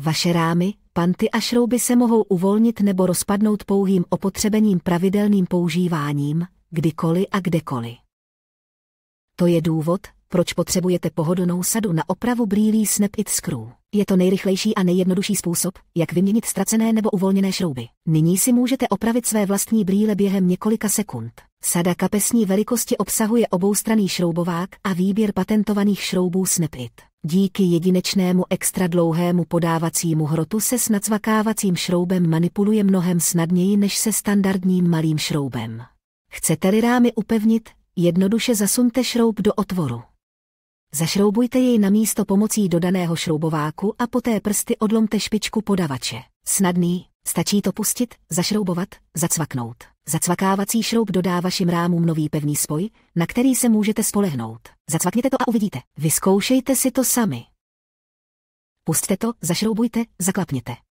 Vaše rámy, panty a šrouby se mohou uvolnit nebo rozpadnout pouhým opotřebením pravidelným používáním, kdykoliv a kdekoliv. To je důvod, proč potřebujete pohodlnou sadu na opravu brýlí Snap It Screw. Je to nejrychlejší a nejjednodušší způsob, jak vyměnit ztracené nebo uvolněné šrouby. Nyní si můžete opravit své vlastní brýle během několika sekund. Sada kapesní velikosti obsahuje oboustranný šroubovák a výběr patentovaných šroubů Snap It. Díky jedinečnému extra dlouhému podávacímu hrotu se s nacvakávacím šroubem manipuluje mnohem snadněji než se standardním malým šroubem. Chcete-li rámy upevnit, jednoduše zasunte šroub do otvoru. Zašroubujte jej na místo pomocí dodaného šroubováku a poté prsty odlomte špičku podavače. Snadný, stačí to pustit, zašroubovat, zacvaknout. Zacvakávací šroub dodá vašim rámům nový pevný spoj, na který se můžete spolehnout. Zacvakněte to a uvidíte. Vyzkoušejte si to sami. Pustte to, zašroubujte, zaklapněte.